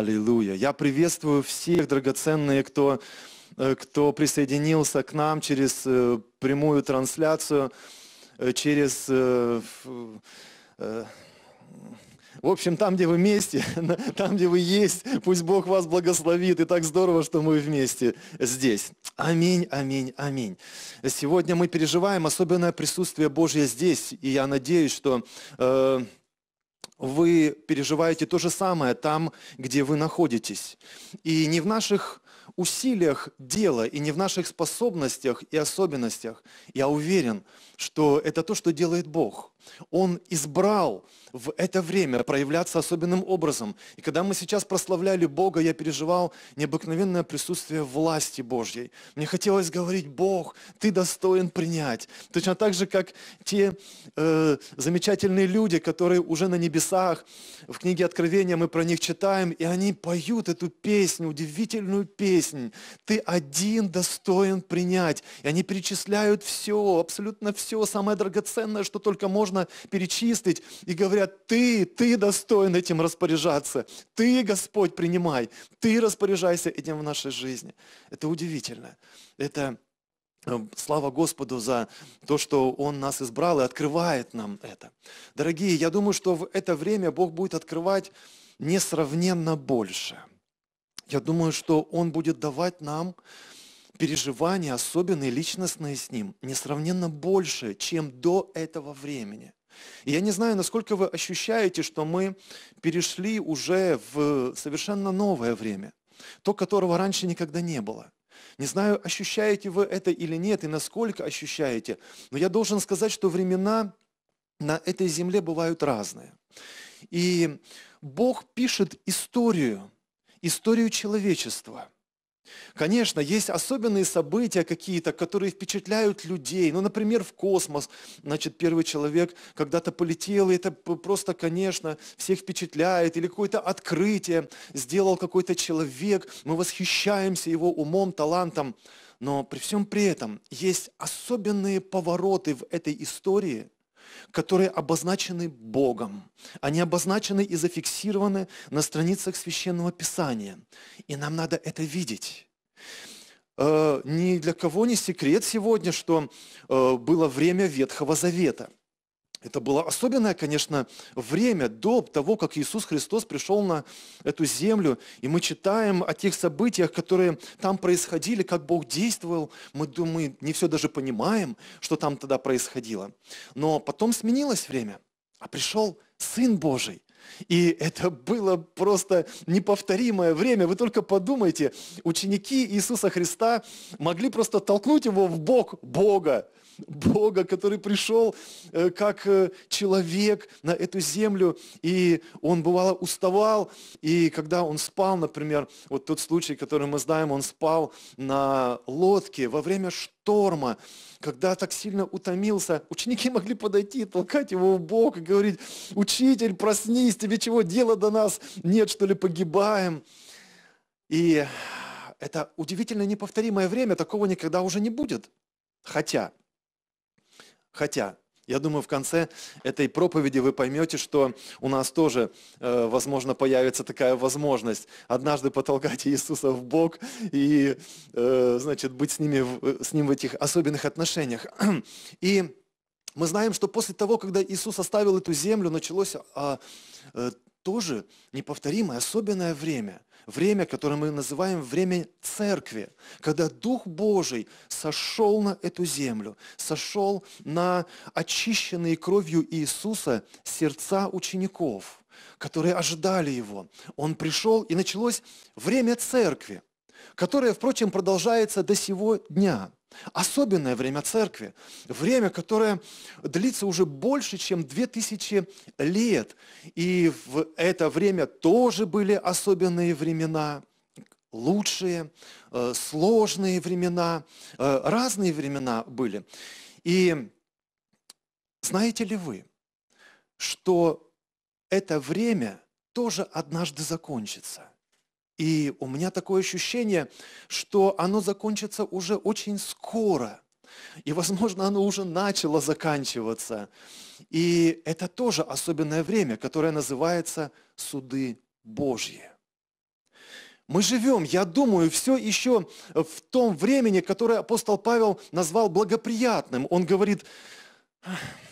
Аллилуйя. Я приветствую всех драгоценных, кто, э, кто присоединился к нам через э, прямую трансляцию, э, через... В общем, там, где вы вместе, там, где вы есть, пусть Бог вас благословит. И так здорово, что мы вместе здесь. Аминь, аминь, аминь. Сегодня мы переживаем особенное присутствие Божье здесь. И я надеюсь, что... Э, вы переживаете то же самое там, где вы находитесь. И не в наших усилиях дело, и не в наших способностях и особенностях. Я уверен, что это то, что делает Бог. Он избрал в это время проявляться особенным образом. И когда мы сейчас прославляли Бога, я переживал необыкновенное присутствие власти Божьей. Мне хотелось говорить, Бог, ты достоин принять. Точно так же, как те э, замечательные люди, которые уже на небесах, в книге Откровения мы про них читаем, и они поют эту песню, удивительную песнь. Ты один достоин принять. И они перечисляют все, абсолютно все, самое драгоценное, что только можно можно перечислить, и говорят, ты, ты достоин этим распоряжаться, ты, Господь, принимай, ты распоряжайся этим в нашей жизни. Это удивительно. Это э, Слава Господу за то, что Он нас избрал и открывает нам это. Дорогие, я думаю, что в это время Бог будет открывать несравненно больше. Я думаю, что Он будет давать нам переживания, особенные личностные с Ним, несравненно больше, чем до этого времени. И я не знаю, насколько вы ощущаете, что мы перешли уже в совершенно новое время, то, которого раньше никогда не было. Не знаю, ощущаете вы это или нет, и насколько ощущаете, но я должен сказать, что времена на этой земле бывают разные. И Бог пишет историю, историю человечества – Конечно, есть особенные события какие-то, которые впечатляют людей. Ну, например, в космос. Значит, первый человек когда-то полетел, и это просто, конечно, всех впечатляет. Или какое-то открытие сделал какой-то человек. Мы восхищаемся его умом, талантом. Но при всем при этом есть особенные повороты в этой истории, которые обозначены Богом. Они обозначены и зафиксированы на страницах Священного Писания. И нам надо это видеть. Э, ни для кого не секрет сегодня, что э, было время Ветхого Завета – это было особенное, конечно, время до того, как Иисус Христос пришел на эту землю. И мы читаем о тех событиях, которые там происходили, как Бог действовал. Мы, думаю, не все даже понимаем, что там тогда происходило. Но потом сменилось время, а пришел Сын Божий. И это было просто неповторимое время. Вы только подумайте, ученики Иисуса Христа могли просто толкнуть его в бок Бога. Бога, который пришел э, как э, человек на эту землю, и он бывало уставал, и когда он спал, например, вот тот случай, который мы знаем, он спал на лодке во время шторма, когда так сильно утомился, ученики могли подойти, толкать его в бок и говорить, учитель, проснись, тебе чего, дела до нас нет, что ли, погибаем. И это удивительно неповторимое время, такого никогда уже не будет. Хотя Хотя, я думаю, в конце этой проповеди вы поймете, что у нас тоже, э, возможно, появится такая возможность однажды потолкать Иисуса в бок и, э, значит, быть с, ними, с Ним в этих особенных отношениях. И мы знаем, что после того, когда Иисус оставил эту землю, началось а, э, тоже неповторимое, особенное время. Время, которое мы называем время церкви, когда Дух Божий сошел на эту землю, сошел на очищенные кровью Иисуса сердца учеников, которые ожидали Его. Он пришел, и началось время церкви, которое, впрочем, продолжается до сего дня – Особенное время церкви, время, которое длится уже больше, чем две тысячи лет. И в это время тоже были особенные времена, лучшие, э, сложные времена, э, разные времена были. И знаете ли вы, что это время тоже однажды закончится? И у меня такое ощущение, что оно закончится уже очень скоро. И, возможно, оно уже начало заканчиваться. И это тоже особенное время, которое называется суды Божьи. Мы живем, я думаю, все еще в том времени, которое апостол Павел назвал благоприятным. Он говорит,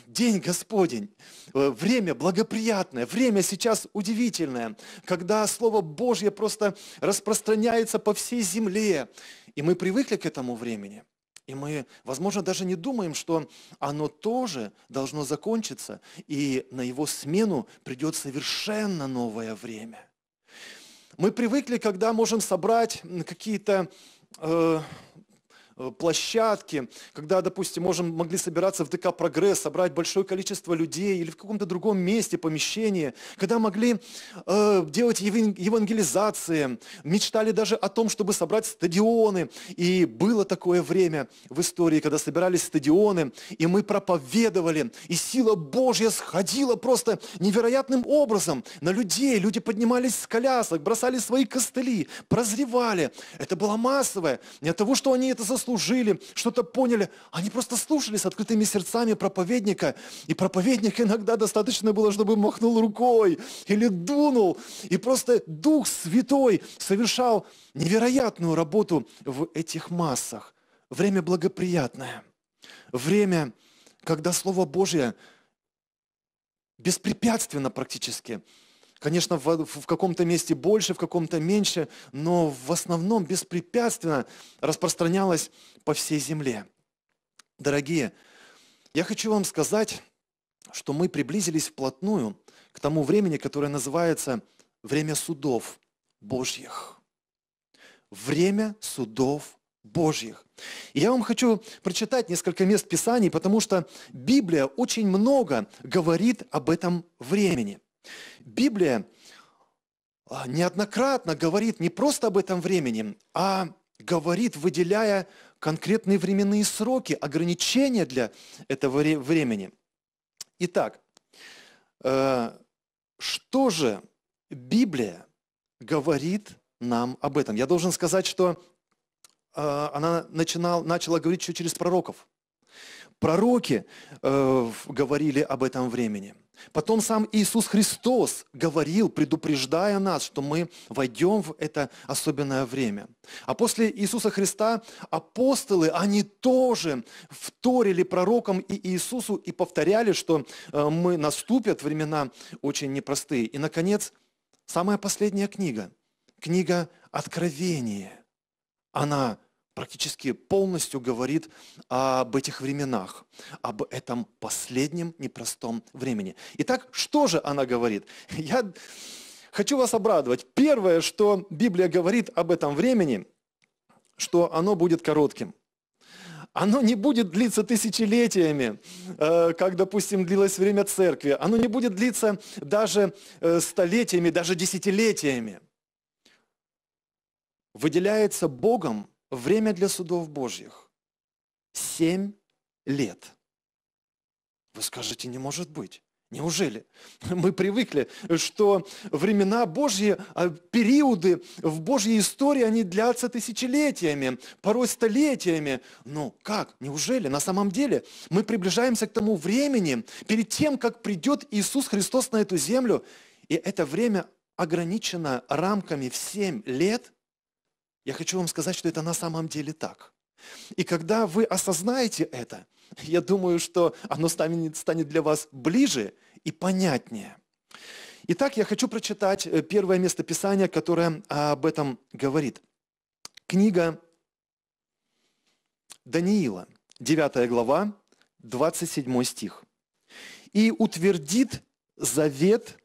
День Господень, э, время благоприятное, время сейчас удивительное, когда Слово Божье просто распространяется по всей земле. И мы привыкли к этому времени. И мы, возможно, даже не думаем, что оно тоже должно закончиться, и на его смену придет совершенно новое время. Мы привыкли, когда можем собрать какие-то э, Э, площадки, когда, допустим, можем, могли собираться в ДК «Прогресс», собрать большое количество людей или в каком-то другом месте, помещении, когда могли э, делать евангелизации, мечтали даже о том, чтобы собрать стадионы. И было такое время в истории, когда собирались стадионы, и мы проповедовали, и сила Божья сходила просто невероятным образом на людей. Люди поднимались с колясок, бросали свои костыли, прозревали. Это было массовое. Не от того, что они это заслужили, служили, что-то поняли. Они просто слушали с открытыми сердцами проповедника. И проповедник иногда достаточно было, чтобы махнул рукой или дунул. И просто Дух Святой совершал невероятную работу в этих массах. Время благоприятное. Время, когда Слово Божье беспрепятственно практически Конечно, в, в каком-то месте больше, в каком-то меньше, но в основном беспрепятственно распространялось по всей земле. Дорогие, я хочу вам сказать, что мы приблизились вплотную к тому времени, которое называется время судов Божьих. Время судов Божьих. И я вам хочу прочитать несколько мест Писаний, потому что Библия очень много говорит об этом времени. Библия а, неоднократно говорит не просто об этом времени, а говорит, выделяя конкретные временные сроки, ограничения для этого времени. Итак, э, что же Библия говорит нам об этом? Я должен сказать, что э, она начинала, начала говорить еще через пророков. Пророки э, говорили об этом времени – Потом сам Иисус Христос говорил, предупреждая нас, что мы войдем в это особенное время. А после Иисуса Христа апостолы, они тоже вторили пророкам и Иисусу и повторяли, что э, мы наступят времена очень непростые. И, наконец, самая последняя книга, книга Откровение. Она практически полностью говорит об этих временах, об этом последнем непростом времени. Итак, что же она говорит? Я хочу вас обрадовать. Первое, что Библия говорит об этом времени, что оно будет коротким. Оно не будет длиться тысячелетиями, э, как, допустим, длилось время церкви. Оно не будет длиться даже э, столетиями, даже десятилетиями. Выделяется Богом время для судов Божьих – семь лет. Вы скажете, не может быть. Неужели? Мы привыкли, что времена Божьи, а, периоды в Божьей истории, они длятся тысячелетиями, порой столетиями. Ну как? Неужели? На самом деле мы приближаемся к тому времени, перед тем, как придет Иисус Христос на эту землю, и это время ограничено рамками в семь лет – я хочу вам сказать, что это на самом деле так. И когда вы осознаете это, я думаю, что оно станет, для вас ближе и понятнее. Итак, я хочу прочитать э, первое место Писания, которое а, об этом говорит. Книга Даниила, 9 глава, 27 стих. «И утвердит завет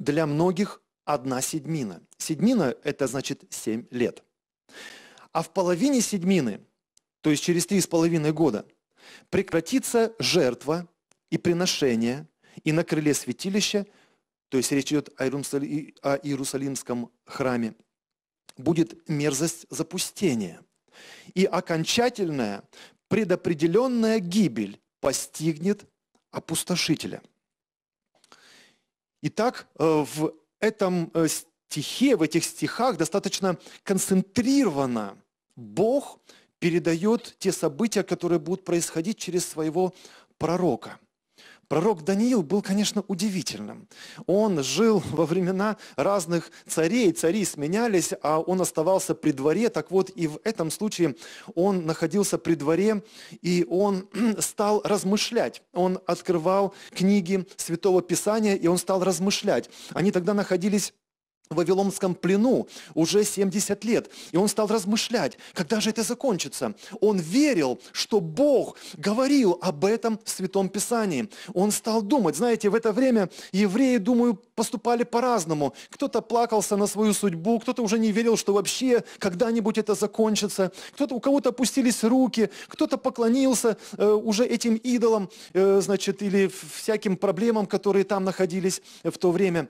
для многих одна седьмина. Седьмина – это значит семь лет. А в половине седьмины, то есть через три с половиной года, прекратится жертва и приношение, и на крыле святилища, то есть речь идет о Иерусалимском храме, будет мерзость запустения и окончательная предопределенная гибель постигнет опустошителя. Итак, э, в этом э, стихе, в этих стихах достаточно концентрированно Бог передает те события, которые будут происходить через своего пророка – Пророк Даниил был, конечно, удивительным. Он жил во времена разных царей, цари сменялись, а он оставался при дворе. Так вот, и в этом случае он находился при дворе, и он стал размышлять. Он открывал книги Святого Писания, и он стал размышлять. Они тогда находились в Вавилонском плену уже 70 лет. И он стал размышлять, когда же это закончится. Он верил, что Бог говорил об этом в Святом Писании. Он стал думать. Знаете, в это время евреи, думаю, поступали по-разному. Кто-то плакался на свою судьбу, кто-то уже не верил, что вообще когда-нибудь это закончится. Кто-то, у кого-то опустились руки, кто-то поклонился э, уже этим идолам, э, значит, или всяким проблемам, которые там находились в то время.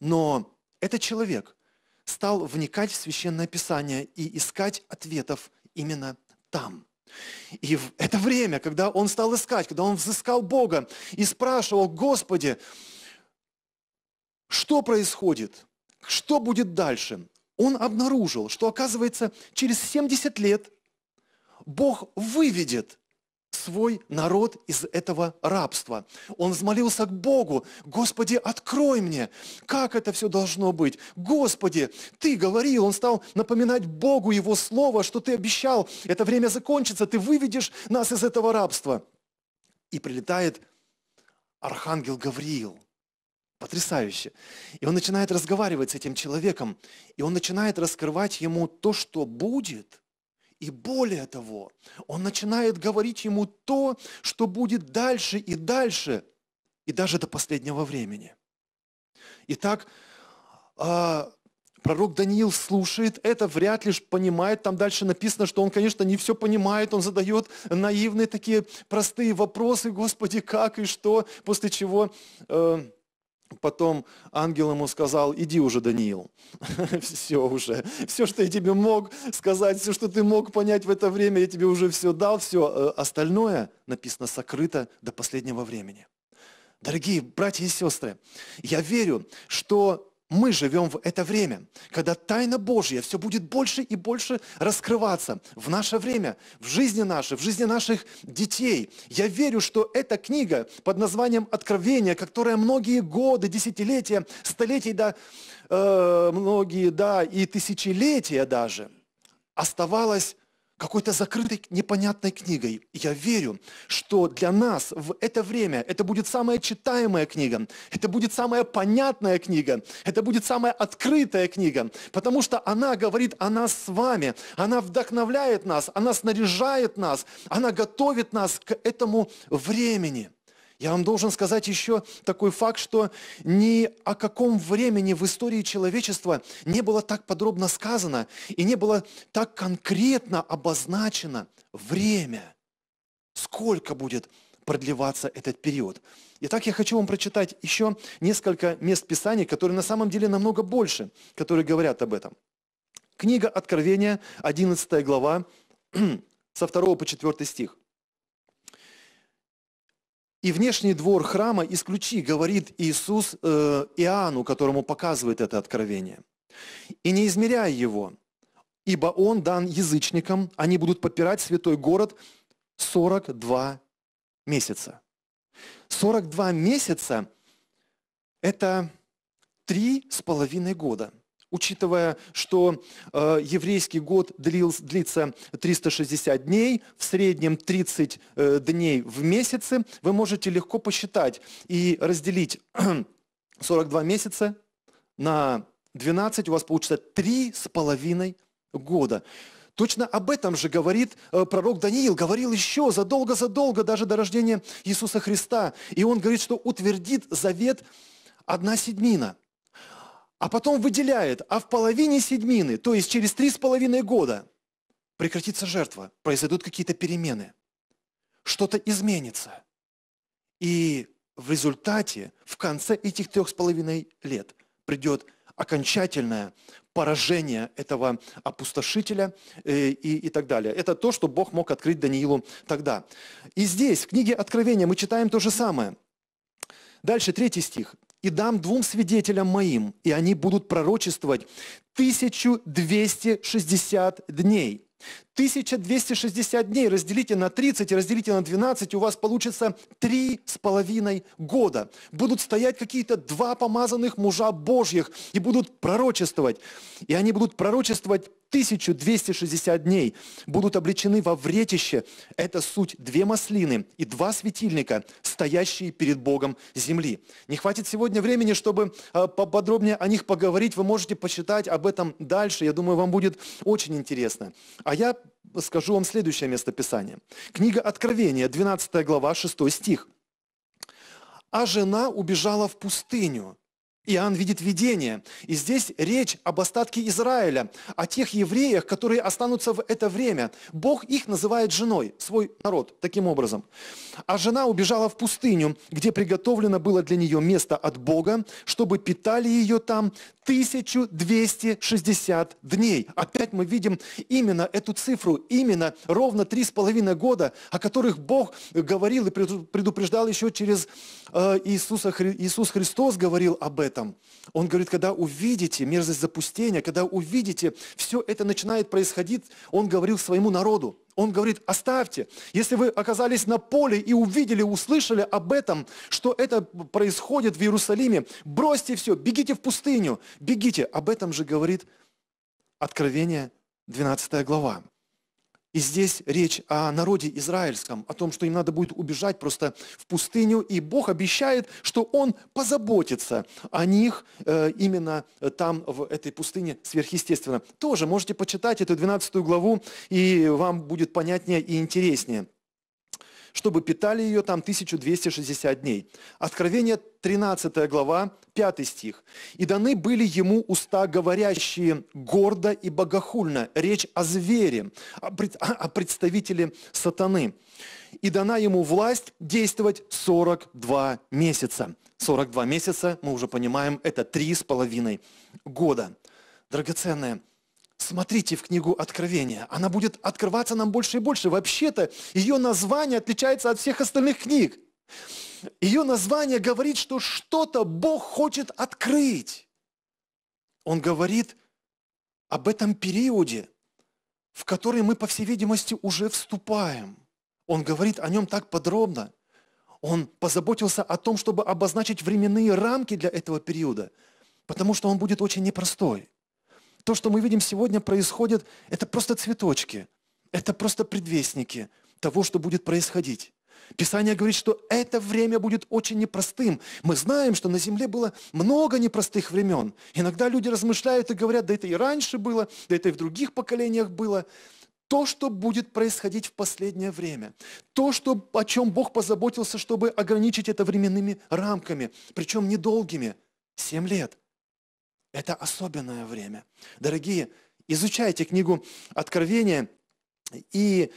Но этот человек стал вникать в Священное Писание и искать ответов именно там. И в это время, когда он стал искать, когда он взыскал Бога и спрашивал, Господи, что происходит, что будет дальше, он обнаружил, что оказывается через 70 лет Бог выведет свой народ из этого рабства. Он взмолился к Богу, Господи, открой мне, как это все должно быть. Господи, Ты говорил, он стал напоминать Богу Его Слово, что Ты обещал, это время закончится, Ты выведешь нас из этого рабства. И прилетает архангел Гавриил. Потрясающе. И он начинает разговаривать с этим человеком, и он начинает раскрывать ему то, что будет – и более того, он начинает говорить ему то, что будет дальше и дальше, и даже до последнего времени. Итак, а, Пророк Даниил слушает это, вряд ли понимает. Там дальше написано, что он, конечно, не все понимает. Он задает наивные такие простые вопросы. Господи, как и что? После чего э, Потом ангел ему сказал, иди уже, Даниил. все уже. Все, что я тебе мог сказать, все, что ты мог понять в это время, я тебе уже все дал, все. Э, остальное написано сокрыто до последнего времени. Дорогие братья и сестры, я верю, что мы живем в это время, когда тайна Божья все будет больше и больше раскрываться в наше время, в жизни нашей, в жизни наших детей. Я верю, что эта книга под названием «Откровение», которая многие годы, десятилетия, столетия, да, э, многие, да, и тысячелетия даже, оставалась какой-то закрытой, непонятной книгой. Я верю, что для нас в это время это будет самая читаемая книга, это будет самая понятная книга, это будет самая открытая книга, потому что она говорит о нас с вами, она вдохновляет нас, она снаряжает нас, она готовит нас к этому времени. Я вам должен сказать еще такой факт, что ни о каком времени в истории человечества не было так подробно сказано и не было так конкретно обозначено время, сколько будет продлеваться этот период. Итак, я хочу вам прочитать еще несколько мест Писаний, которые на самом деле намного больше, которые говорят об этом. Книга Откровения, 11 глава, со 2 по 4 стих. И внешний двор храма исключи, говорит Иисус э, Иоанну, которому показывает это откровение. И не измеряй его, ибо он дан язычникам, они будут попирать святой город 42 месяца. 42 месяца – это три с половиной года учитывая, что э, еврейский год длил, длится 360 дней, в среднем 30 э, дней в месяце, вы можете легко посчитать и разделить 42 месяца на 12, у вас получится 3,5 года. Точно об этом же говорит э, пророк Даниил, говорил еще задолго-задолго, даже до рождения Иисуса Христа. И он говорит, что утвердит завет одна седьмина – а потом выделяет, а в половине седьмины, то есть через три с половиной года, прекратится жертва, произойдут какие-то перемены, что-то изменится. И в результате, в конце этих трех с половиной лет придет окончательное поражение этого опустошителя и, э, и, и так далее. Это то, что Бог мог открыть Даниилу тогда. И здесь, в книге Откровения, мы читаем то же самое. Дальше, третий стих и дам двум свидетелям моим, и они будут пророчествовать 1260 дней. 1260 дней разделите на 30 и разделите на 12, у вас получится 3,5 года. Будут стоять какие-то два помазанных мужа Божьих и будут пророчествовать. И они будут пророчествовать 1260 дней будут обличены во вретище. Это суть две маслины и два светильника, стоящие перед Богом земли. Не хватит сегодня времени, чтобы э, поподробнее о них поговорить. Вы можете почитать об этом дальше. Я думаю, вам будет очень интересно. А я скажу вам следующее местописание. Книга Откровения, 12 глава, 6 стих. «А жена убежала в пустыню, Иоанн видит видение. И здесь речь об остатке Израиля, о тех евреях, которые останутся в это время. Бог их называет женой, свой народ, таким образом. А жена убежала в пустыню, где приготовлено было для нее место от Бога, чтобы питали ее там 1260 дней. Опять мы видим именно эту цифру, именно ровно три с половиной года, о которых Бог говорил и предупреждал еще через а, Иисуса, Иисус Христос говорил об этом. Он говорит, когда увидите мерзость запустения, когда увидите, все это начинает происходить, он говорил своему народу. Он говорит, оставьте, если вы оказались на поле и увидели, услышали об этом, что это происходит в Иерусалиме, бросьте все, бегите в пустыню, бегите. Об этом же говорит Откровение 12 глава. И здесь речь о народе израильском, о том, что им надо будет убежать просто в пустыню, и Бог обещает, что Он позаботится о них э, именно э, там, в этой пустыне, сверхъестественно. Тоже можете почитать эту 12 главу, и вам будет понятнее и интереснее чтобы питали ее там 1260 дней. Откровение 13 глава, 5 стих. «И даны были ему уста, говорящие гордо и богохульно». Речь о звере, о, представителе сатаны. «И дана ему власть действовать 42 месяца». 42 месяца, мы уже понимаем, это 3,5 года. Драгоценное, Смотрите в книгу Откровения. Она будет открываться нам больше и больше. Вообще-то ее название отличается от всех остальных книг. Ее название говорит, что что-то Бог хочет открыть. Он говорит об этом периоде, в который мы, по всей видимости, уже вступаем. Он говорит о нем так подробно. Он позаботился о том, чтобы обозначить временные рамки для этого периода, потому что он будет очень непростой то, что мы видим сегодня происходит, это просто цветочки, это просто предвестники того, что будет происходить. Писание говорит, что это время будет очень непростым. Мы знаем, что на земле было много непростых времен. Иногда люди размышляют и говорят, да это и раньше было, да это и в других поколениях было. То, что будет происходить в последнее время, то, что, о чем Бог позаботился, чтобы ограничить это временными рамками, причем недолгими, 7 лет – это особенное время. Дорогие, изучайте книгу Откровения, и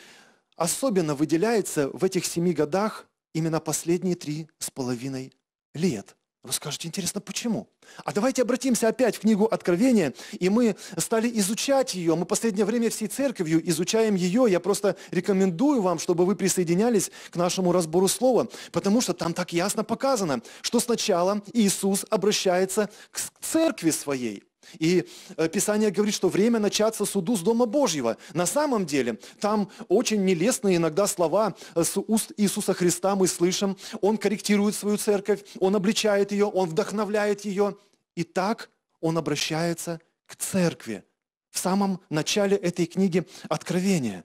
особенно выделяется в этих семи годах именно последние три с половиной лет – вы скажете, интересно, почему? А давайте обратимся опять в книгу Откровения, и мы стали изучать ее. Мы последнее время всей церковью изучаем ее. Я просто рекомендую вам, чтобы вы присоединялись к нашему разбору слова, потому что там так ясно показано, что сначала Иисус обращается к церкви своей – и э, Писание говорит, что время начаться суду с Дома Божьего. На самом деле, там очень нелестные иногда слова э, с уст Иисуса Христа мы слышим. Он корректирует свою церковь, он обличает ее, он вдохновляет ее. И так он обращается к церкви в самом начале этой книги Откровения.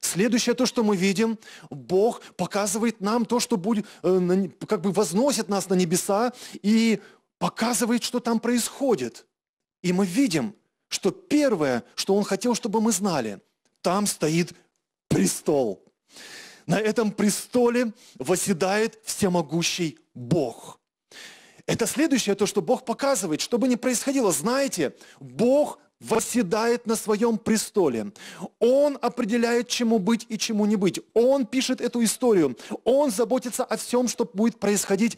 Следующее то, что мы видим, Бог показывает нам то, что будет, э, как бы возносит нас на небеса и показывает, что там происходит. И мы видим, что первое, что он хотел, чтобы мы знали, там стоит престол. На этом престоле восседает всемогущий Бог. Это следующее, то, что Бог показывает, что бы ни происходило, знаете, Бог восседает на своем престоле. Он определяет, чему быть и чему не быть. Он пишет эту историю. Он заботится о всем, что будет происходить,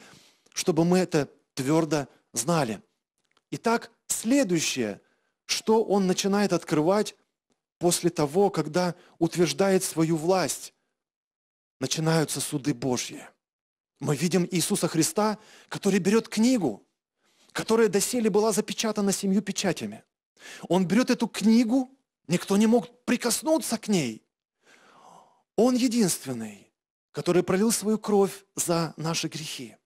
чтобы мы это твердо знали. Итак, следующее, что он начинает открывать после того, когда утверждает свою власть, начинаются суды Божьи. Мы видим Иисуса Христа, который берет книгу, которая доселе была запечатана семью печатями. Он берет эту книгу, никто не мог прикоснуться к ней. Он единственный, который пролил свою кровь за наши грехи.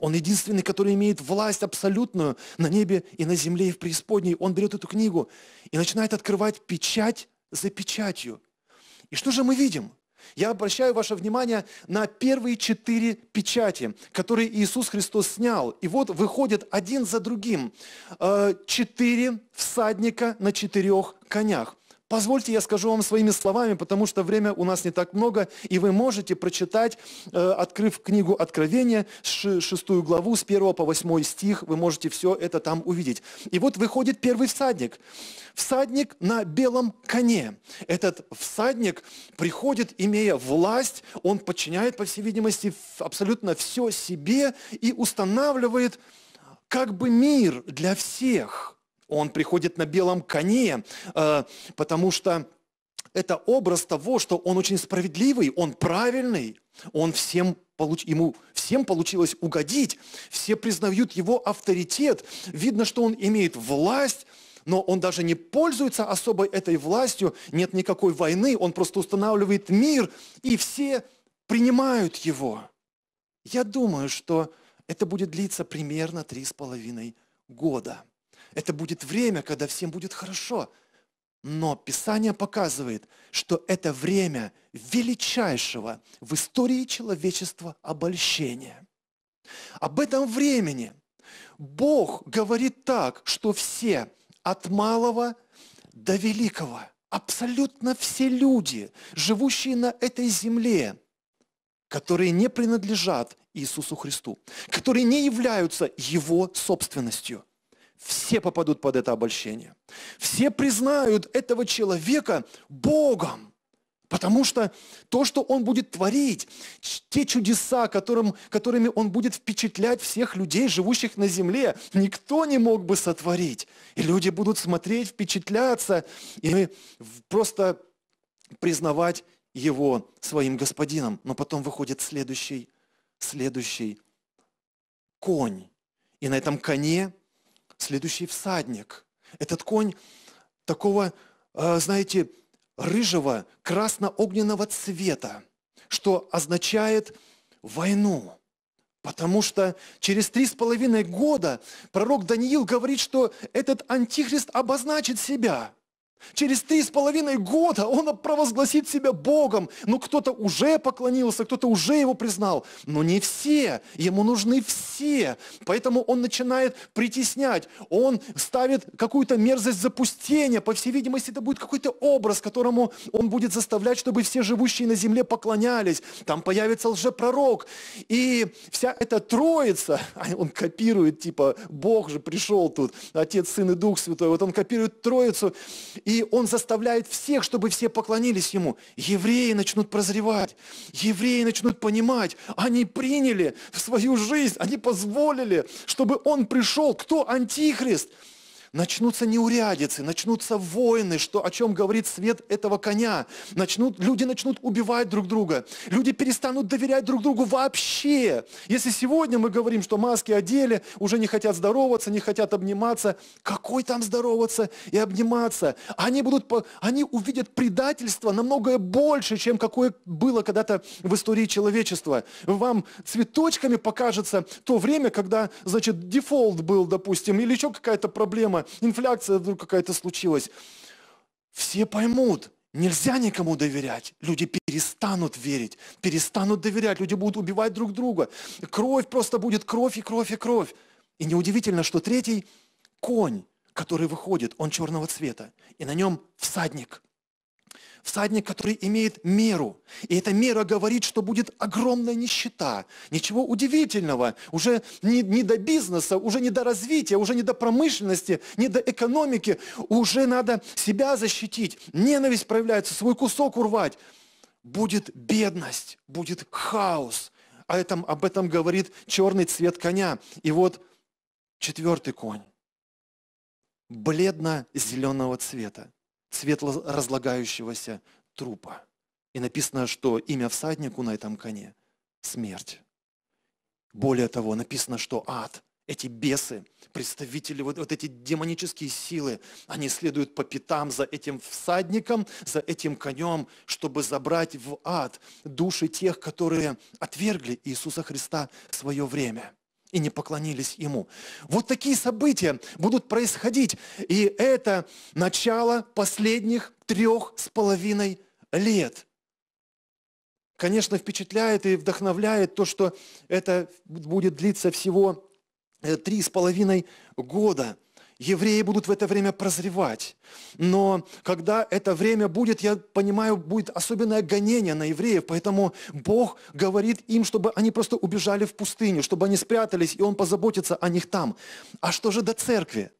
Он единственный, который имеет власть абсолютную на небе и на земле и в преисподней. Он берет эту книгу и начинает открывать печать за печатью. И что же мы видим? Я обращаю ваше внимание на первые четыре печати, которые Иисус Христос снял. И вот выходят один за другим э, четыре всадника на четырех конях. Позвольте, я скажу вам своими словами, потому что время у нас не так много, и вы можете прочитать, э, открыв книгу Откровения, шестую главу, с 1 по 8 стих, вы можете все это там увидеть. И вот выходит первый всадник. Всадник на белом коне. Этот всадник приходит, имея власть, он подчиняет, по всей видимости, абсолютно все себе и устанавливает как бы мир для всех – он приходит на белом коне, э, потому что это образ того, что он очень справедливый, он правильный, он всем получ... ему всем получилось угодить, все признают его авторитет, видно, что он имеет власть, но он даже не пользуется особой этой властью, нет никакой войны, он просто устанавливает мир, и все принимают его. Я думаю, что это будет длиться примерно три с половиной года. Это будет время, когда всем будет хорошо. Но Писание показывает, что это время величайшего в истории человечества обольщения. Об этом времени Бог говорит так, что все, от малого до великого, абсолютно все люди, живущие на этой земле, которые не принадлежат Иисусу Христу, которые не являются Его собственностью – все попадут под это обольщение. Все признают этого человека Богом. Потому что то, что он будет творить, те чудеса, которым, которыми он будет впечатлять всех людей, живущих на земле, никто не мог бы сотворить. И люди будут смотреть, впечатляться, и мы просто признавать его своим господином. Но потом выходит следующий, следующий конь. И на этом коне следующий всадник. Этот конь такого, э, знаете, рыжего, красно-огненного цвета, что означает войну. Потому что через три с половиной года пророк Даниил говорит, что этот антихрист обозначит себя – Через три с половиной года он провозгласит себя Богом. Но ну, кто-то уже поклонился, кто-то уже его признал. Но не все. Ему нужны все. Поэтому он начинает притеснять. Он ставит какую-то мерзость запустения. По всей видимости, это будет какой-то образ, которому он будет заставлять, чтобы все живущие на земле поклонялись. Там появится лжепророк. И вся эта троица, он копирует, типа, Бог же пришел тут, Отец, Сын и Дух Святой. Вот он копирует троицу. И он заставляет всех, чтобы все поклонились ему. Евреи начнут прозревать, евреи начнут понимать. Они приняли в свою жизнь, они позволили, чтобы он пришел. Кто антихрист? Начнутся неурядицы, начнутся войны, что, о чем говорит свет этого коня. Начнут, люди начнут убивать друг друга. Люди перестанут доверять друг другу вообще. Если сегодня мы говорим, что маски одели, уже не хотят здороваться, не хотят обниматься, какой там здороваться и обниматься? Они, будут, они увидят предательство намного больше, чем какое было когда-то в истории человечества. Вам цветочками покажется то время, когда, значит, дефолт был, допустим, или еще какая-то проблема, инфляция вдруг какая-то случилась. Все поймут, Нельзя никому доверять. Люди перестанут верить, перестанут доверять. Люди будут убивать друг друга. Кровь просто будет кровь и кровь и кровь. И неудивительно, что третий конь, который выходит, он черного цвета. И на нем всадник всадник, который имеет меру. И эта мера говорит, что будет огромная нищета. Ничего удивительного. Уже не, не до бизнеса, уже не до развития, уже не до промышленности, не до экономики. Уже надо себя защитить. Ненависть проявляется, свой кусок урвать. Будет бедность, будет хаос. А этом, об этом говорит черный цвет коня. И вот четвертый конь бледно-зеленого цвета цвет разлагающегося трупа. И написано, что имя всаднику на этом коне – смерть. Более того, написано, что ад, эти бесы, представители, вот, вот эти демонические силы, они следуют по пятам за этим всадником, за этим конем, чтобы забрать в ад души тех, которые отвергли Иисуса Христа в свое время – и не поклонились Ему. Вот такие события будут происходить. И это начало последних трех с половиной лет. Конечно, впечатляет и вдохновляет то, что это будет длиться всего э, три с половиной года – евреи будут в это время прозревать. Но когда это время будет, я понимаю, будет особенное гонение на евреев, поэтому Бог говорит им, чтобы они просто убежали в пустыню, чтобы они спрятались, и Он позаботится о них там. А что же до церкви?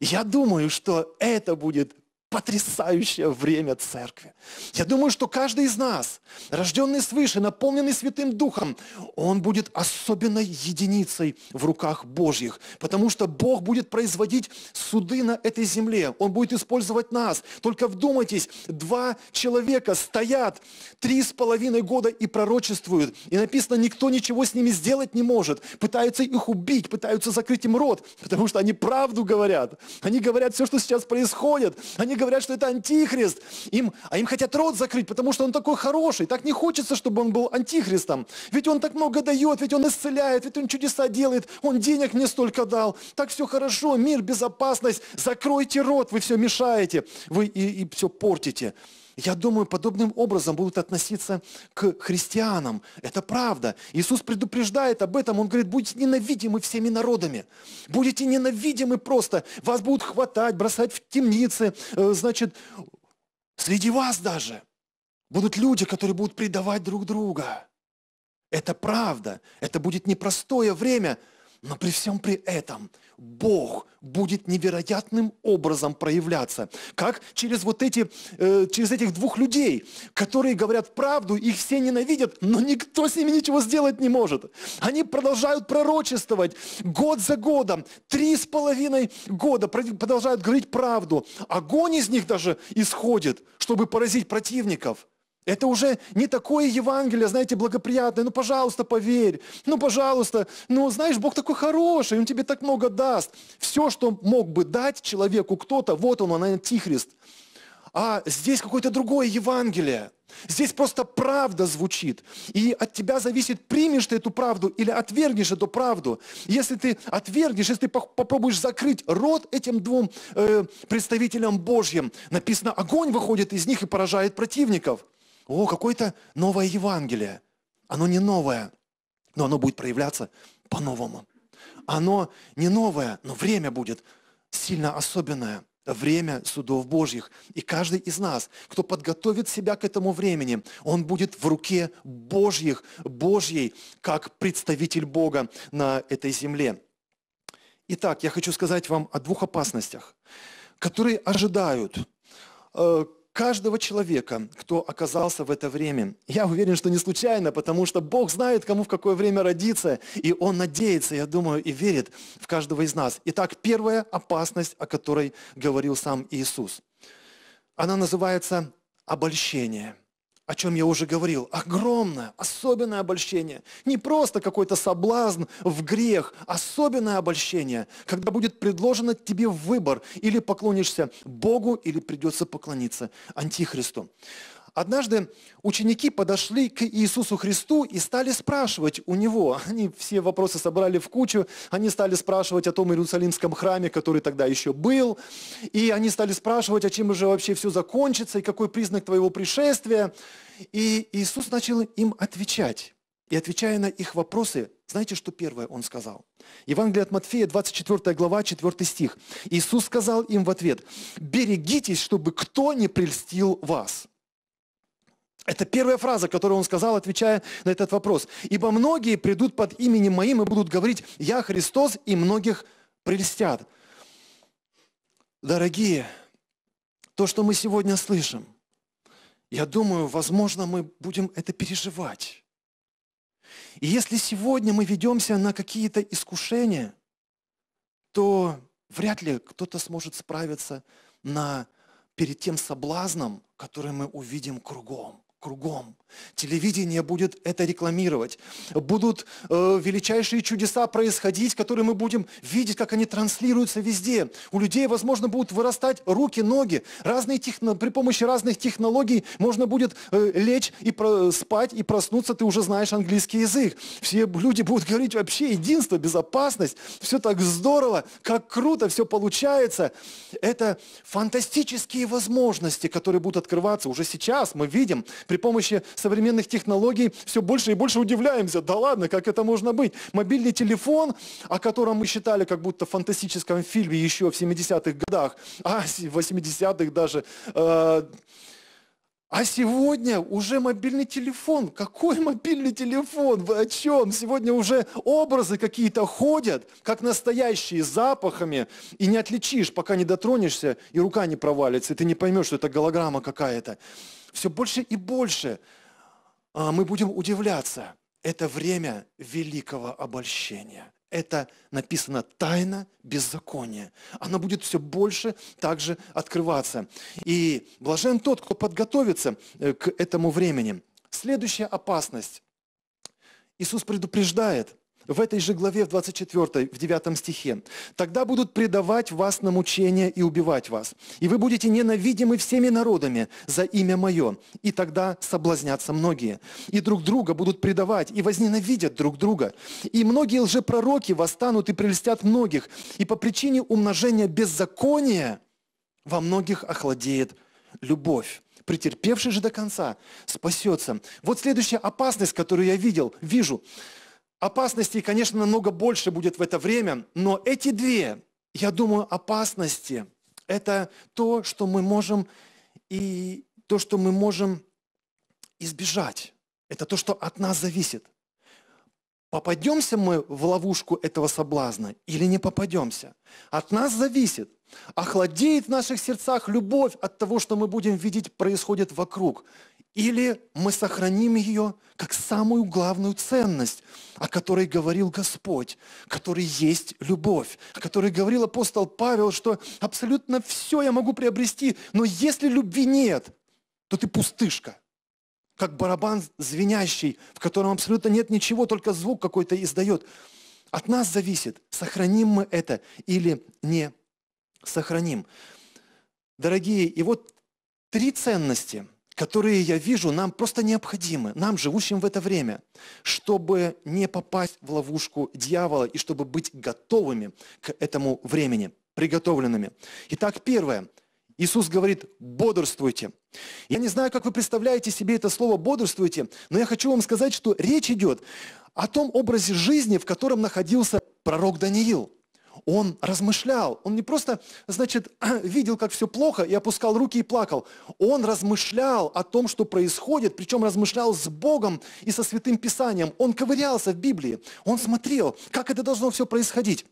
Я думаю, что это будет потрясающее время церкви. Я думаю, что каждый из нас, рожденный свыше, наполненный Святым Духом, он будет особенной единицей в руках Божьих, потому что Бог будет производить суды на этой земле. Он будет использовать нас. Только вдумайтесь, два человека стоят три с половиной года и пророчествуют. И написано, никто ничего с ними сделать не может. Пытаются их убить, пытаются закрыть им рот, потому что они правду говорят. Они говорят все, что сейчас происходит. Они говорят, что это антихрист. Им, а им хотят рот закрыть, потому что он такой хороший. Так не хочется, чтобы он был антихристом. Ведь он так много дает, ведь он исцеляет, ведь он чудеса делает, он денег мне столько дал. Так все хорошо, мир, безопасность. Закройте рот, вы все мешаете, вы и, и все портите. Я думаю, подобным образом будут относиться к христианам. Это правда. Иисус предупреждает об этом. Он говорит, будете ненавидимы всеми народами. Будете ненавидимы просто. Вас будут хватать, бросать в темницы. Э, значит, среди вас даже будут люди, которые будут предавать друг друга. Это правда. Это будет непростое время. Но при всем при этом – Бог будет невероятным образом проявляться. Как через вот эти, э, через этих двух людей, которые говорят правду, их все ненавидят, но никто с ними ничего сделать не может. Они продолжают пророчествовать год за годом, три с половиной года продолжают говорить правду. Огонь из них даже исходит, чтобы поразить противников – это уже не такое Евангелие, знаете, благоприятное. Ну, пожалуйста, поверь. Ну, пожалуйста. Ну, знаешь, Бог такой хороший, Он тебе так много даст. Все, что мог бы дать человеку кто-то, вот он, он антихрист. А здесь какое-то другое Евангелие. Здесь просто правда звучит. И от тебя зависит, примешь ты эту правду или отвергнешь эту правду. Если ты отвергнешь, если ты попробуешь закрыть рот этим двум э, представителям Божьим, написано, огонь выходит из них и поражает противников о, какое-то новое Евангелие. Оно не новое, но оно будет проявляться по-новому. Оно не новое, но время будет сильно особенное время судов Божьих. И каждый из нас, кто подготовит себя к этому времени, он будет в руке Божьих, Божьей, как представитель Бога на этой земле. Итак, я хочу сказать вам о двух опасностях, которые ожидают э, каждого человека, кто оказался в это время. Я уверен, что не случайно, потому что Бог знает, кому в какое время родиться, и Он надеется, я думаю, и верит в каждого из нас. Итак, первая опасность, о которой говорил сам Иисус, она называется обольщение – о чем я уже говорил, огромное, особенное обольщение. Не просто какой-то соблазн в грех, особенное обольщение, когда будет предложено тебе выбор, или поклонишься Богу, или придется поклониться Антихристу. Однажды ученики подошли к Иисусу Христу и стали спрашивать у Него. Они все вопросы собрали в кучу, они стали спрашивать о том Иерусалимском храме, который тогда еще был, и они стали спрашивать, а чем же вообще все закончится, и какой признак Твоего пришествия. И Иисус начал им отвечать. И отвечая на их вопросы, знаете, что первое он сказал? Евангелие от Матфея, 24 глава, 4 стих. Иисус сказал им в ответ, «Берегитесь, чтобы кто не прельстил вас». Это первая фраза, которую он сказал, отвечая на этот вопрос. «Ибо многие придут под именем моим и будут говорить, я Христос, и многих прельстят». Дорогие, то, что мы сегодня слышим, я думаю, возможно, мы будем это переживать. И если сегодня мы ведемся на какие-то искушения, то вряд ли кто-то сможет справиться на, перед тем соблазном, который мы увидим кругом кругом. Телевидение будет это рекламировать. Будут э, величайшие чудеса происходить, которые мы будем видеть, как они транслируются везде. У людей, возможно, будут вырастать руки, ноги. Разные техно... При помощи разных технологий можно будет э, лечь и про... спать, и проснуться, ты уже знаешь английский язык. Все люди будут говорить вообще единство, безопасность, все так здорово, как круто все получается. Это фантастические возможности, которые будут открываться уже сейчас. Мы видим, при помощи современных технологий все больше и больше удивляемся. Да ладно, как это можно быть? Мобильный телефон, о котором мы считали как будто в фантастическом фильме еще в 70-х годах, а в 80-х даже... Э, а сегодня уже мобильный телефон. Какой мобильный телефон? Вы о чем? Сегодня уже образы какие-то ходят, как настоящие, с запахами. И не отличишь, пока не дотронешься, и рука не провалится, и ты не поймешь, что это голограмма какая-то. Все больше и больше а, мы будем удивляться. Это время великого обольщения. Это написано тайна беззакония. Она будет все больше также открываться. И блажен тот, кто подготовится э, к этому времени. Следующая опасность. Иисус предупреждает, в этой же главе, в 24, в 9 стихе. «Тогда будут предавать вас на мучение и убивать вас, и вы будете ненавидимы всеми народами за имя Мое, и тогда соблазнятся многие, и друг друга будут предавать, и возненавидят друг друга, и многие лжепророки восстанут и прелестят многих, и по причине умножения беззакония во многих охладеет любовь» претерпевший же до конца спасется. Вот следующая опасность, которую я видел, вижу. Опасностей, конечно, намного больше будет в это время, но эти две, я думаю, опасности – это то, что мы можем и то, что мы можем избежать. Это то, что от нас зависит. Попадемся мы в ловушку этого соблазна или не попадемся? От нас зависит. Охладеет в наших сердцах любовь от того, что мы будем видеть происходит вокруг – или мы сохраним ее как самую главную ценность, о которой говорил Господь, который есть любовь, о которой говорил апостол Павел, что абсолютно все я могу приобрести, но если любви нет, то ты пустышка, как барабан звенящий, в котором абсолютно нет ничего, только звук какой-то издает. От нас зависит, сохраним мы это или не сохраним. Дорогие, и вот три ценности – которые, я вижу, нам просто необходимы, нам, живущим в это время, чтобы не попасть в ловушку дьявола и чтобы быть готовыми к этому времени, приготовленными. Итак, первое. Иисус говорит, бодрствуйте. Я не знаю, как вы представляете себе это слово «бодрствуйте», но я хочу вам сказать, что речь идет о том образе жизни, в котором находился пророк Даниил – он размышлял. Он не просто, значит, видел, как все плохо и опускал руки и плакал. Он размышлял о том, что происходит, причем размышлял с Богом и со Святым Писанием. Он ковырялся в Библии. Он смотрел, как это должно все происходить.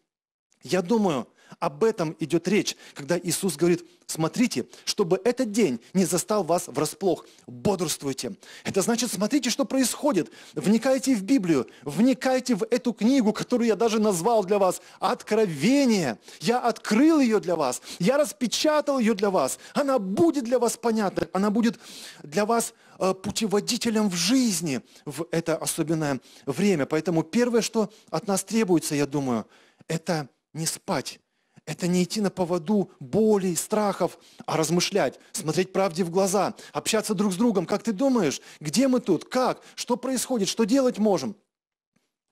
Я думаю, об этом идет речь, когда Иисус говорит, смотрите, чтобы этот день не застал вас врасплох, бодрствуйте. Это значит, смотрите, что происходит, вникайте в Библию, вникайте в эту книгу, которую я даже назвал для вас «Откровение». Я открыл ее для вас, я распечатал ее для вас, она будет для вас понятна, она будет для вас э, путеводителем в жизни в это особенное время. Поэтому первое, что от нас требуется, я думаю, это не спать это не идти на поводу боли, страхов, а размышлять, смотреть правде в глаза, общаться друг с другом. Как ты думаешь, где мы тут, как, что происходит, что делать можем?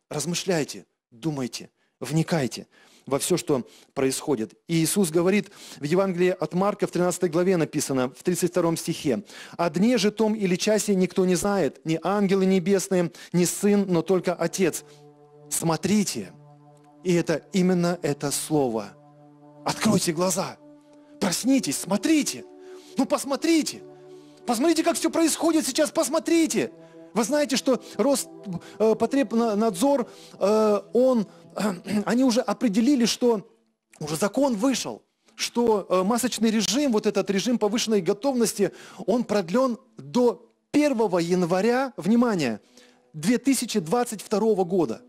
Размышляйте, думайте, вникайте во все, что происходит. И Иисус говорит, в Евангелии от Марка в 13 главе написано, в 32 стихе, «О дне же том или часе никто не знает, ни ангелы небесные, ни Сын, но только Отец. Смотрите». И это именно это слово – Откройте глаза. Проснитесь, смотрите. Ну посмотрите. Посмотрите, как все происходит сейчас, посмотрите. Вы знаете, что Роспотребнадзор, э, э, он, они уже определили, что уже закон вышел, что э, масочный режим, вот этот режим повышенной готовности, он продлен до 1 января, внимание, 2022 года.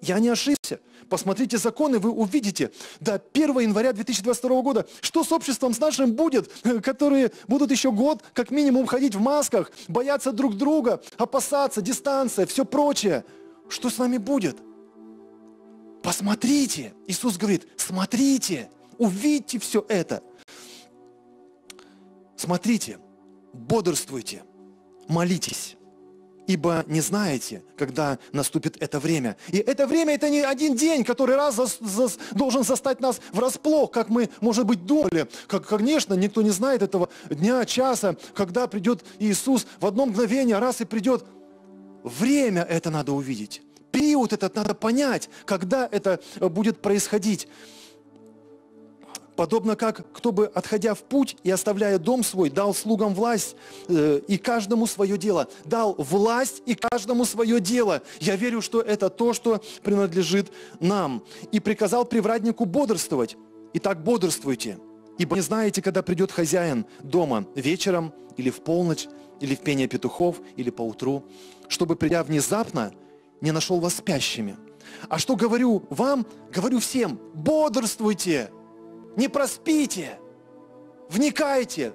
Я не ошибся. Посмотрите законы, вы увидите до 1 января 2022 года, что с обществом с нашим будет, которые будут еще год как минимум ходить в масках, бояться друг друга, опасаться, дистанция, все прочее. Что с нами будет? Посмотрите. Иисус говорит, смотрите, увидьте все это. Смотрите, бодрствуйте, молитесь ибо не знаете, когда наступит это время. И это время – это не один день, который раз зас, зас, должен застать нас врасплох, как мы, может быть, думали. Как, конечно, никто не знает этого дня, часа, когда придет Иисус в одно мгновение, раз и придет. Время это надо увидеть. Период этот надо понять, когда это э, будет происходить подобно как кто бы, отходя в путь и оставляя дом свой, дал слугам власть э, и каждому свое дело. Дал власть и каждому свое дело. Я верю, что это то, что принадлежит нам. И приказал привратнику бодрствовать. Итак, бодрствуйте, ибо не знаете, когда придет хозяин дома, вечером или в полночь, или в пение петухов, или поутру, чтобы, придя внезапно, не нашел вас спящими. А что говорю вам? Говорю всем, бодрствуйте! Не проспите. Вникайте.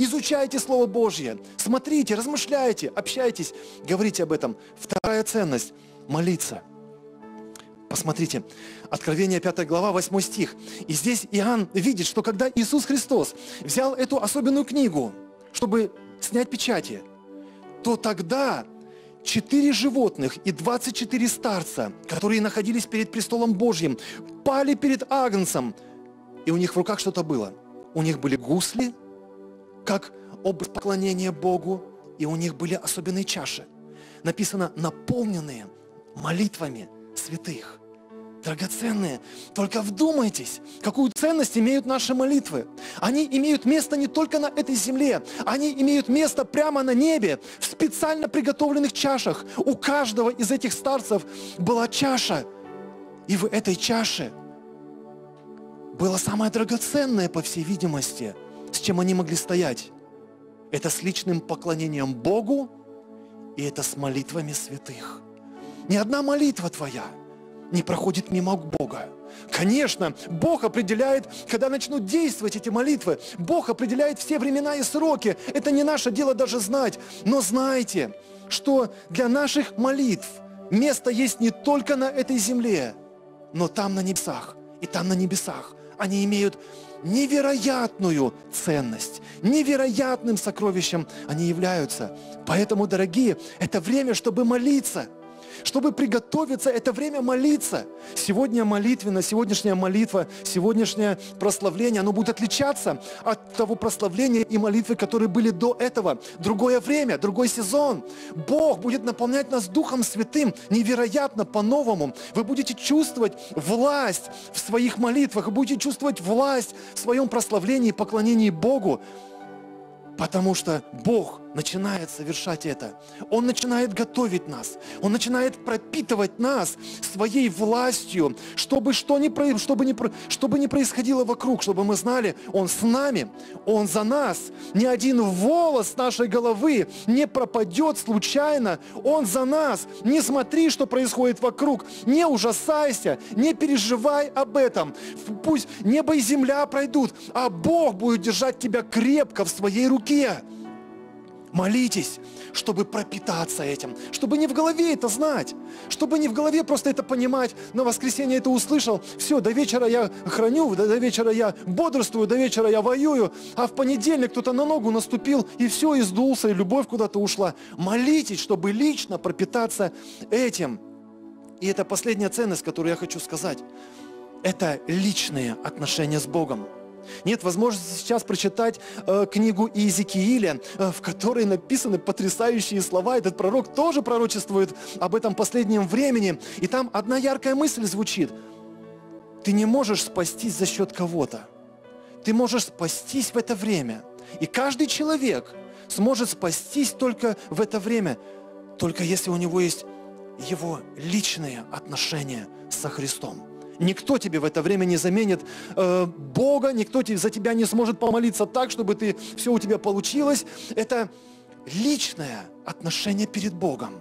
Изучайте Слово Божье. Смотрите, размышляйте, общайтесь, говорите об этом. Вторая ценность – молиться. Посмотрите, Откровение 5 глава, 8 стих. И здесь Иоанн видит, что когда Иисус Христос взял эту особенную книгу, чтобы снять печати, то тогда четыре животных и 24 старца, которые находились перед престолом Божьим, пали перед Агнцем – и у них в руках что-то было. У них были гусли, как образ поклонения Богу, и у них были особенные чаши. Написано, наполненные молитвами святых. Драгоценные, только вдумайтесь, какую ценность имеют наши молитвы. Они имеют место не только на этой земле, они имеют место прямо на небе, в специально приготовленных чашах. У каждого из этих старцев была чаша, и в этой чаше – было самое драгоценное, по всей видимости, с чем они могли стоять. Это с личным поклонением Богу, и это с молитвами святых. Ни одна молитва твоя не проходит мимо Бога. Конечно, Бог определяет, когда начнут действовать эти молитвы. Бог определяет все времена и сроки. Это не наше дело даже знать. Но знайте, что для наших молитв место есть не только на этой земле, но там на небесах. И там на небесах они имеют невероятную ценность, невероятным сокровищем они являются. Поэтому, дорогие, это время, чтобы молиться – чтобы приготовиться, это время молиться. Сегодня молитвенно, сегодняшняя молитва, сегодняшнее прославление, оно будет отличаться от того прославления и молитвы, которые были до этого. Другое время, другой сезон. Бог будет наполнять нас Духом Святым невероятно, по-новому. Вы будете чувствовать власть в своих молитвах, вы будете чувствовать власть в своем прославлении и поклонении Богу, потому что Бог – начинает совершать это. Он начинает готовить нас. Он начинает пропитывать нас своей властью, чтобы, что ни, чтобы, ни, чтобы не происходило вокруг, чтобы мы знали, Он с нами, Он за нас. Ни один волос нашей головы не пропадет случайно. Он за нас. Не смотри, что происходит вокруг. Не ужасайся, не переживай об этом. Пусть небо и земля пройдут, а Бог будет держать тебя крепко в своей руке. Молитесь, чтобы пропитаться этим, чтобы не в голове это знать, чтобы не в голове просто это понимать. На воскресенье это услышал, все, до вечера я храню, до, до вечера я бодрствую, до вечера я воюю, а в понедельник кто-то на ногу наступил, и все, и сдулся, и любовь куда-то ушла. Молитесь, чтобы лично пропитаться этим. И это последняя ценность, которую я хочу сказать. Это личные отношения с Богом. Нет возможности сейчас прочитать э, книгу Иезекииля, э, в которой написаны потрясающие слова. Этот пророк тоже пророчествует об этом последнем времени. И там одна яркая мысль звучит. Ты не можешь спастись за счет кого-то. Ты можешь спастись в это время. И каждый человек сможет спастись только в это время, только если у него есть его личные отношения со Христом. Никто тебе в это время не заменит э, Бога, никто тебе за тебя не сможет помолиться так, чтобы ты, все у тебя получилось. Это личное отношение перед Богом,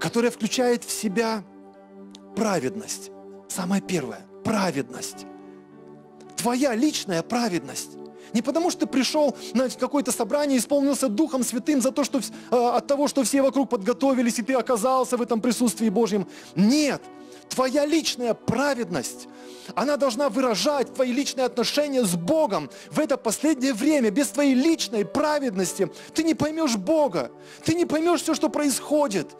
которое включает в себя праведность. Самое первое – праведность. Твоя личная праведность. Не потому, что ты пришел на какое-то собрание, исполнился Духом Святым за то, что, э, от того, что все вокруг подготовились, и ты оказался в этом присутствии Божьем. Нет, Твоя личная праведность, она должна выражать твои личные отношения с Богом. В это последнее время без твоей личной праведности ты не поймешь Бога, ты не поймешь все, что происходит,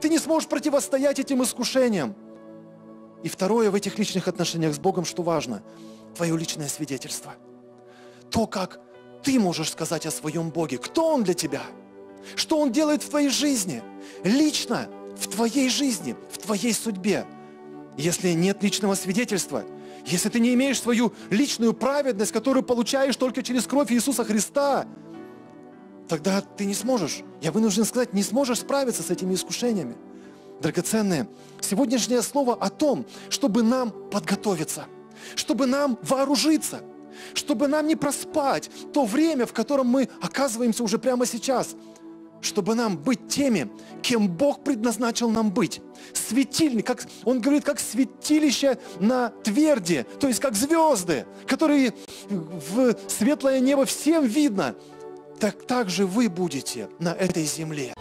ты не сможешь противостоять этим искушениям. И второе в этих личных отношениях с Богом, что важно, твое личное свидетельство. То, как ты можешь сказать о своем Боге, кто Он для тебя, что Он делает в твоей жизни, лично в твоей жизни, в твоей судьбе – если нет личного свидетельства, если ты не имеешь свою личную праведность, которую получаешь только через кровь Иисуса Христа, тогда ты не сможешь, я вынужден сказать, не сможешь справиться с этими искушениями. Драгоценные, сегодняшнее слово о том, чтобы нам подготовиться, чтобы нам вооружиться, чтобы нам не проспать то время, в котором мы оказываемся уже прямо сейчас – чтобы нам быть теми, кем Бог предназначил нам быть. Светильник, как, он говорит, как светилище на тверди, то есть как звезды, которые в светлое небо всем видно. Так также вы будете на этой земле.